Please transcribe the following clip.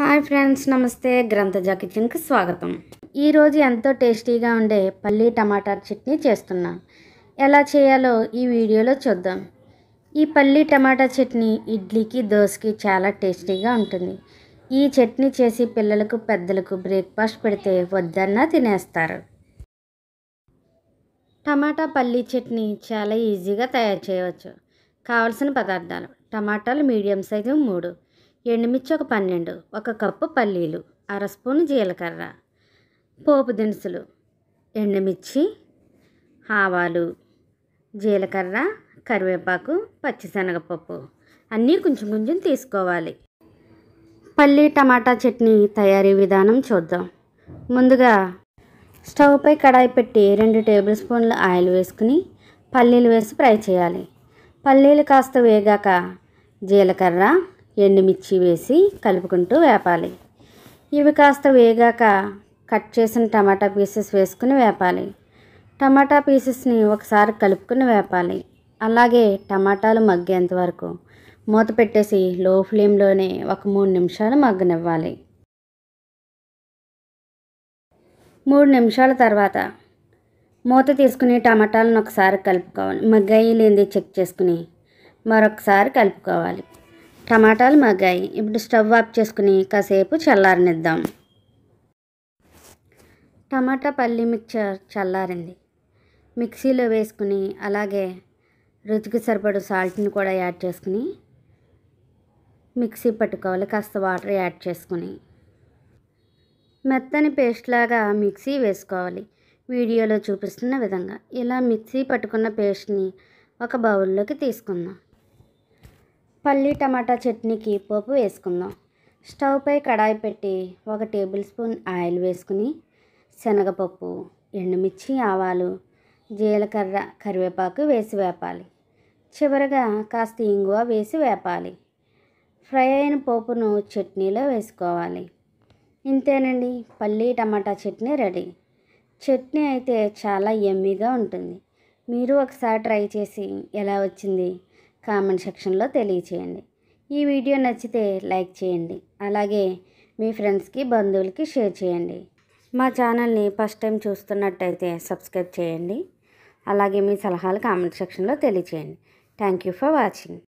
hi friends నమస్తే గ్రంథజా కిచెన్కి స్వాగతం ఈరోజు ఎంతో టేస్టీగా ఉండే పల్లి టమాటా చట్నీ చేస్తున్నాను ఎలా చేయాలో ఈ వీడియోలో చూద్దాం ఈ పల్లి టమాటా చట్నీ ఇడ్లీకి దోశకి చాలా టేస్టీగా ఉంటుంది ఈ చట్నీ చేసి పిల్లలకు పెద్దలకు బ్రేక్ఫాస్ట్ పెడితే వద్దన్నా తినేస్తారు టమాటా పల్లీ చట్నీ చాలా ఈజీగా తయారు చేయవచ్చు కావలసిన పదార్థాలు టమాటాలు మీడియం సైజు మూడు ఎండుమిర్చి ఒక పన్నెండు ఒక కప్పు పల్లీలు అర స్పూన్ జీలకర్ర పోపు దినుసులు ఎండుమిర్చి ఆవాలు జీలకర్ర కరివేపాకు పచ్చిశనగపప్పు అన్నీ కొంచెం కొంచెం తీసుకోవాలి పల్లి టమాటా చట్నీ తయారీ విధానం చూద్దాం ముందుగా స్టవ్పై కడాయి పెట్టి రెండు టేబుల్ స్పూన్లు ఆయిల్ వేసుకుని పల్లీలు వేసి ఫ్రై చేయాలి పల్లీలు కాస్త వేగాక జీలకర్ర ఎండుమిర్చి వేసి కలుపుకుంటూ వేపాలి ఇవి కాస్త వేగాక కట్ చేసిన టమాటా పీసెస్ వేసుకుని వేపాలి టమాటా పీసెస్ని ఒకసారి కలుపుకుని వేపాలి అలాగే టమాటాలు మగ్గేంత వరకు మూత పెట్టేసి లో ఫ్లేమ్లోనే ఒక మూడు నిమిషాలు మగ్గనివ్వాలి మూడు నిమిషాల తర్వాత మూత తీసుకుని టమాటాలను ఒకసారి కలుపుకోవాలి మగ్గాయి లేనిది చెక్ చేసుకుని మరొకసారి కలుపుకోవాలి టమాటాలు మగ్గాయి ఇప్పుడు స్టవ్ ఆఫ్ చేసుకుని కాసేపు చల్లారనిద్దాం టమాటా పల్లి మిక్చర్ చల్లారింది మిక్సీలో వేసుకుని అలాగే రుచికి సరిపడు సాల్ట్ని కూడా యాడ్ చేసుకుని మిక్సీ పట్టుకోవాలి కాస్త వాటర్ యాడ్ చేసుకుని మెత్తని పేస్ట్ లాగా మిక్సీ వేసుకోవాలి వీడియోలో చూపిస్తున్న విధంగా ఇలా మిక్సీ పట్టుకున్న పేస్ట్ని ఒక బౌల్లోకి తీసుకుందాం పల్లి టమాటా చట్నీకి పోపు వేసుకుందాం స్టవ్ పై కడాయి పెట్టి ఒక టేబుల్ స్పూన్ ఆయిల్ వేసుకుని శనగపప్పు ఎండుమిర్చి ఆవాలు జీలకర్ర కరివేపాకు వేసి వేపాలి చివరగా కాస్త ఇంగువ వేసి వేపాలి ఫ్రై అయిన పోపును చట్నీలో వేసుకోవాలి ఇంతేనండి పల్లి టమాటా చట్నీ రెడీ చట్నీ అయితే చాలా ఎమ్మీగా ఉంటుంది మీరు ఒకసారి ట్రై చేసి ఎలా వచ్చింది కామెంట్ సెక్షన్లో తెలియచేయండి ఈ వీడియో నచ్చితే లైక్ చేయండి అలాగే మీ ఫ్రెండ్స్కి బంధువులకి షేర్ చేయండి మా ఛానల్ని ఫస్ట్ టైం చూస్తున్నట్టయితే సబ్స్క్రైబ్ చేయండి అలాగే మీ సలహాలు కామెంట్ సెక్షన్లో తెలియచేయండి థ్యాంక్ యూ ఫర్ వాచింగ్